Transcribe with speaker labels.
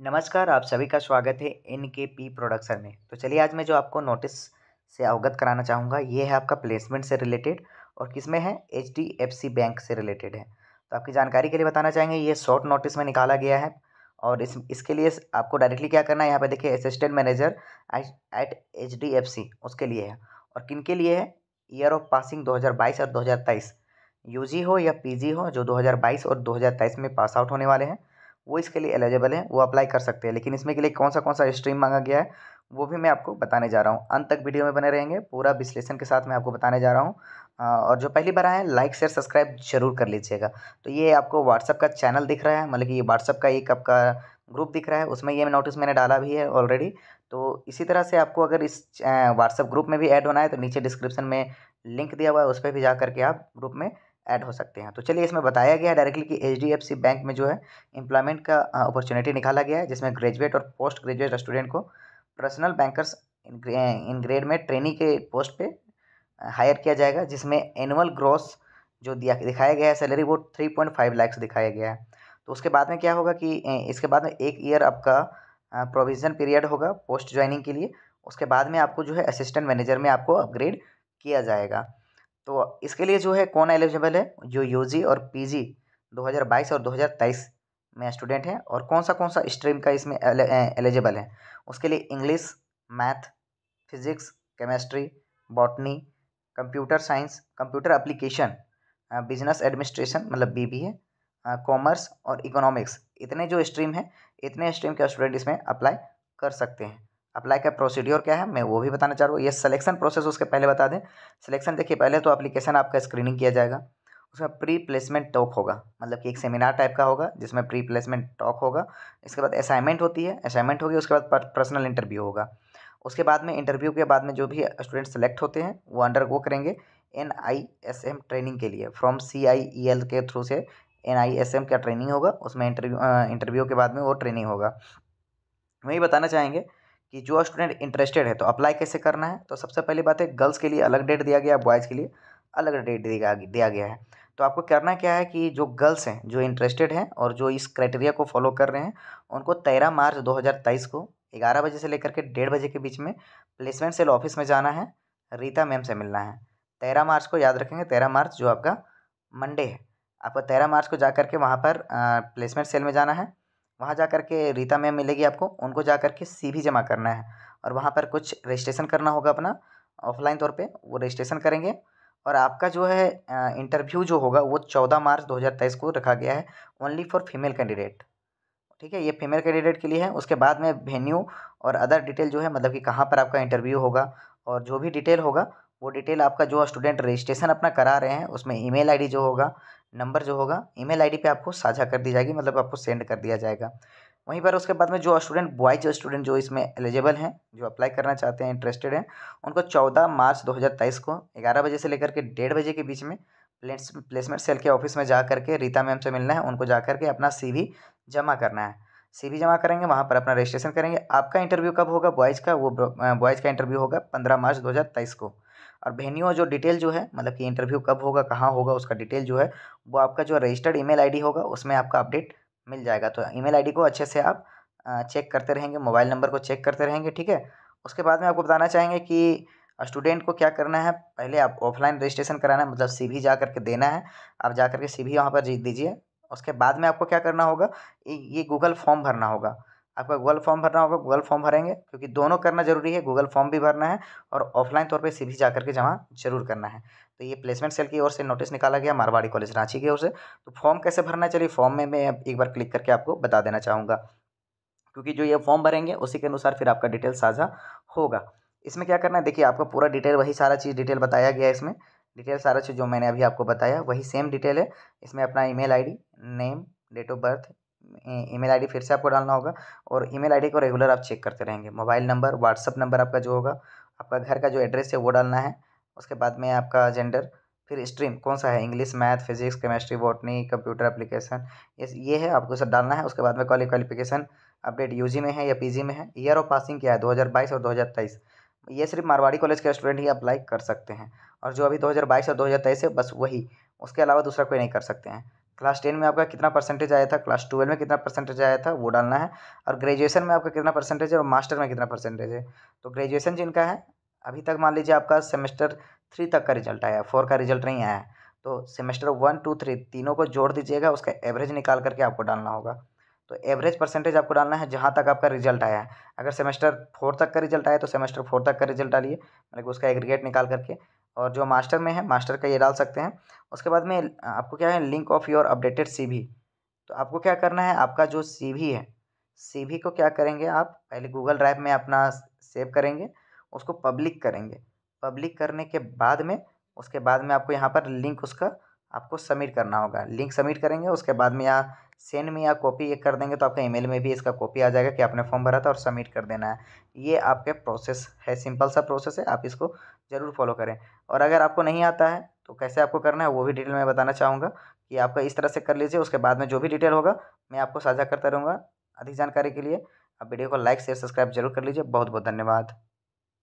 Speaker 1: नमस्कार आप सभी का स्वागत है एन के पी प्रोडक्शन में तो चलिए आज मैं जो आपको नोटिस से अवगत कराना चाहूँगा ये है आपका प्लेसमेंट से रिलेटेड और किस में है H D F C bank से रिलेटेड है तो आपकी जानकारी के लिए बताना चाहेंगे ये शॉर्ट नोटिस में निकाला गया है और इस इसके लिए आपको डायरेक्टली क्या करना है यहाँ पर देखिए assistant manager at H D F C उसके लिए है और किन के लिए है ईयर ऑफ पासिंग दो हज़ार बाईस और दो हज़ार तेईस यू जी हो या पी जी हो जो दो हज़ार बाईस और दो हज़ार तेईस में पास आउट होने वाले हैं वो इसके लिए एलिजिबल हैं वो अप्लाई कर सकते हैं लेकिन इसमें के लिए कौन सा कौन सा स्ट्रीम मांगा गया है वो भी मैं आपको बताने जा रहा हूँ अंत तक वीडियो में बने रहेंगे पूरा विश्लेषण के साथ मैं आपको बताने जा रहा हूँ और जो पहली बार आए लाइक शेयर सब्सक्राइब जरूर कर लीजिएगा तो ये आपको व्हाट्सअप का चैनल दिख रहा है मतलब कि ये व्हाट्सअप का एक आपका ग्रुप दिख रहा है उसमें ये नोटिस मैंने डाला भी है ऑलरेडी तो इसी तरह से आपको अगर इस व्हाट्सअप ग्रुप में भी ऐड होना है तो नीचे डिस्क्रिप्शन में लिंक दिया हुआ है उस पर भी जा करके आप ग्रुप में ऐड हो सकते हैं तो चलिए इसमें बताया गया है डायरेक्टली कि एच बैंक में जो है एम्प्लॉयमेंट का अपॉर्चुनिटी निकाला गया है जिसमें ग्रेजुएट और पोस्ट ग्रेजुएट स्टूडेंट को पर्सनल बैंकर्स इन ग्रेड में ट्रेनिंग के पोस्ट पे हायर किया जाएगा जिसमें एनुअल ग्रॉस जो दिया दिखाया गया है सैलरी वो थ्री पॉइंट फाइव लैक्स दिखाया गया है तो उसके बाद में क्या होगा कि इसके बाद में एक ईयर आपका प्रोविज़न पीरियड होगा पोस्ट ज्वाइनिंग के लिए उसके बाद में आपको जो है असिस्टेंट मैनेजर में आपको अपग्रेड किया जाएगा तो इसके लिए जो है कौन एलिजिबल है जो यू जी और पी जी दो हज़ार बाईस और दो हज़ार तेईस में स्टूडेंट हैं और कौन सा कौन सा स्ट्रीम का इसमें एलिजिबल है उसके लिए English math physics chemistry botany computer science computer application business administration मतलब बी बी ए कॉमर्स और इकोनॉमिक्स इतने जो स्ट्रीम हैं इतने स्ट्रीम के स्टूडेंट इसमें अप्लाई कर सकते हैं अप्लाई का प्रोसीड्योर क्या है मैं वो भी बताना चाह रहा हूँ ये सिलेक्शन प्रोसेस उसके पहले बता दें सिलेक्शन देखिए पहले तो अप्लीकेशन आपका स्क्रीनिंग किया जाएगा उसमें प्री प्लेसमेंट टॉक होगा मतलब कि एक सेमिनार टाइप का होगा जिसमें प्री प्लेसमेंट टॉक होगा इसके बाद असाइनमेंट होती है असाइनमेंट होगी उसके बाद पर्सनल इंटरव्यू होगा उसके बाद में इंटरव्यू के बाद में जो भी स्टूडेंट सेलेक्ट होते हैं वो अंडर गो करेंगे N I S M training के लिए from C I E L के थ्रू से एन आई एस एम का ट्रेनिंग होगा उसमें इंटरव्यू इंटरव्यू के बाद में वो ट्रेनिंग होगा वही बताना चाहेंगे कि जो स्टूडेंट इंटरेस्टेड है तो अप्लाई कैसे करना है तो सबसे पहली बात है गर्ल्स के लिए अलग डेट दिया गया बॉयज़ के लिए अलग डेट दिया गया है तो आपको करना क्या है कि जो गर्ल्स हैं जो इंटरेस्टेड हैं और जो इस क्राइटेरिया को फॉलो कर रहे हैं उनको तेरह मार्च दो हज़ार तेईस को ग्यारह बजे से लेकर के डेढ़ बजे के बीच में प्लेसमेंट सेल ऑफिस में जाना है रीता मैम से मिलना है तेरह मार्च को याद रखेंगे तेरह मार्च जो आपका मंडे है आपको तेरह मार्च को जा कर के वहाँ पर प्लेसमेंट सेल में जाना है वहाँ जा कर के रीता मैम मिलेगी आपको उनको जा कर के सी भी जमा करना है और वहाँ पर कुछ रजिस्ट्रेशन करना होगा अपना ऑफलाइन तौर पे वो रजिस्ट्रेशन करेंगे और आपका जो है इंटरव्यू जो होगा वो चौदह मार्च दो हज़ार तेईस को रखा गया है ओनली फॉर फीमेल कैंडिडेट ठीक है ये फीमेल कैंडिडेट के लिए है उसके बाद में वेन्यू और अदर डिटेल जो है मतलब कि कहाँ पर आपका इंटरव्यू होगा और जो भी डिटेल होगा वो डिटेल आपका जो स्टूडेंट रजिस्ट्रेशन अपना करा रहे हैं उसमें ईमेल आईडी जो होगा नंबर जो होगा ईमेल आईडी पे आपको साझा कर दी जाएगी मतलब आपको सेंड कर दिया जाएगा वहीं पर उसके बाद में जो स्टूडेंट बॉयज स्टूडेंट जो इसमें एलिजिबल हैं जो अप्लाई करना चाहते हैं इंटरेस्टेड हैं उनको चौदह मार्च दो हज़ार तेईस को ग्यारह बजे से लेकर के डेढ़ बजे के बीच में प्लेसमेंट सेल के ऑफिस में जा करके रीता मैम से मिलना है उनको जा करके अपना सीवी जमा करना है सीवी जमा करेंगे वहाँ पर अपना रजिस्ट्रेशन करेंगे आपका इंटरव्यू कब होगा बॉयज़ का वो बॉयज़ का इंटरव्यू होगा पंद्रह मार्च दो हज़ार तेईस को और वेन्यू और जो डिटेल जो है मतलब कि इंटरव्यू कब होगा कहाँ होगा उसका डिटेल जो है वो आपका जो रजिस्टर्ड ईमेल आईडी होगा उसमें आपका अपडेट मिल जाएगा तो ईमेल आईडी को अच्छे से आप चेक करते रहेंगे मोबाइल नंबर को चेक करते रहेंगे ठीक है उसके बाद में आपको बताना चाहेंगे कि स्टूडेंट को क्या करना है पहले आप ऑफलाइन रजिस्ट्रेशन कराना है मतलब भी जा करके देना है आप जा करके भी वहाँ पर जीत दीजिए उसके बाद में आपको क्या करना होगा ये गूगल फॉर्म भरना होगा आपका गूगल फॉर्म भरना होगा गूगल फॉर्म भरेंगे क्योंकि दोनों करना ज़रूरी है गूगल फॉर्म भी भरना है और ऑफलाइन तौर पे सीधी जा करके जमा जरूर करना है तो ये प्लेसमेंट सेल की ओर से नोटिस निकाला गया मारवाड़ी कॉलेज रांची की ओर से तो फॉर्म कैसे भरना है चलिए फॉर्म में मैं एक बार क्लिक करके आपको बता देना चाहूँगा क्योंकि जो ये फॉर्म भरेंगे उसी के अनुसार फिर आपका डिटेल साझा होगा इसमें क्या करना है देखिए आपका पूरा डिटेल वही सारा चीज़ डिटेल बताया गया है इसमें डिटेल सारा चीज़ जो मैंने अभी आपको बताया वही सेम डिटेल है इसमें अपना email ID name date of birth email ID फिर से आपको डालना होगा और ईमेल आईडी को रेगुलर आप चेक करते रहेंगे मोबाइल नंबर व्हाट्सअप नंबर आपका जो होगा आपका घर का जो एड्रेस है वो डालना है उसके बाद में आपका जेंडर फिर स्ट्रीम कौन सा है English math physics chemistry botany computer application ये ये है आपको सर डालना है उसके बाद में क्वालिफिकेशन अपडेट यू में है या पी में है ईयर ऑफ पासिंग क्या है दो और दो ये सिर्फ मारवाड़ी कॉलेज के स्टूडेंट ही अप्लाई कर सकते हैं और जो अभी 2022 और 2023 है बस वही उसके अलावा दूसरा कोई नहीं कर सकते हैं क्लास टेन में आपका कितना परसेंटेज आया था क्लास ट्वेल्व में कितना परसेंटेज आया था वो डालना है और ग्रेजुएशन में आपका कितना परसेंटेज है और मास्टर में कितना परसेंटेज है तो ग्रेजुएशन जिनका है अभी तक मान लीजिए आपका सेमेस्टर थ्री तक का रिजल्ट आया फोर का रिजल्ट नहीं आया तो सेमेस्टर वन टू थ्री तीनों को जोड़ दीजिएगा उसका एवरेज निकाल करके आपको डालना होगा तो एवरेज परसेंटेज आपको डालना है जहाँ तक आपका रिजल्ट आया है अगर सेमेस्टर फोर तक का रिजल्ट आया तो सेमेस्टर फोर तक का रिजल्ट डालिए मतलब उसका एग्रीगेट निकाल करके और जो मास्टर में है मास्टर का ये डाल सकते हैं उसके बाद में आपको क्या है link of your updated C तो आपको क्या करना है आपका जो सी है सी को क्या करेंगे आप पहले गूगल ड्राइव में अपना सेव करेंगे उसको पब्लिक करेंगे पब्लिक करने के बाद में उसके बाद में आपको यहाँ पर लिंक उसका आपको सबमिट करना होगा लिंक सबमिट करेंगे उसके बाद में यहाँ सेंड में या कॉपी ये कर देंगे तो आपका ईमेल में भी इसका कॉपी आ जाएगा कि आपने फॉर्म भरा था और सबमिट कर देना है ये आपके प्रोसेस है सिंपल सा प्रोसेस है आप इसको ज़रूर फॉलो करें और अगर आपको नहीं आता है तो कैसे आपको करना है वो भी डिटेल में बताना चाहूँगा कि आपका इस तरह से कर लीजिए उसके बाद में जो भी डिटेल होगा मैं आपको साझा करता रहूँगा अधिक जानकारी के लिए आप वीडियो को लाइक शेयर सब्सक्राइब जरूर कर लीजिए बहुत बहुत धन्यवाद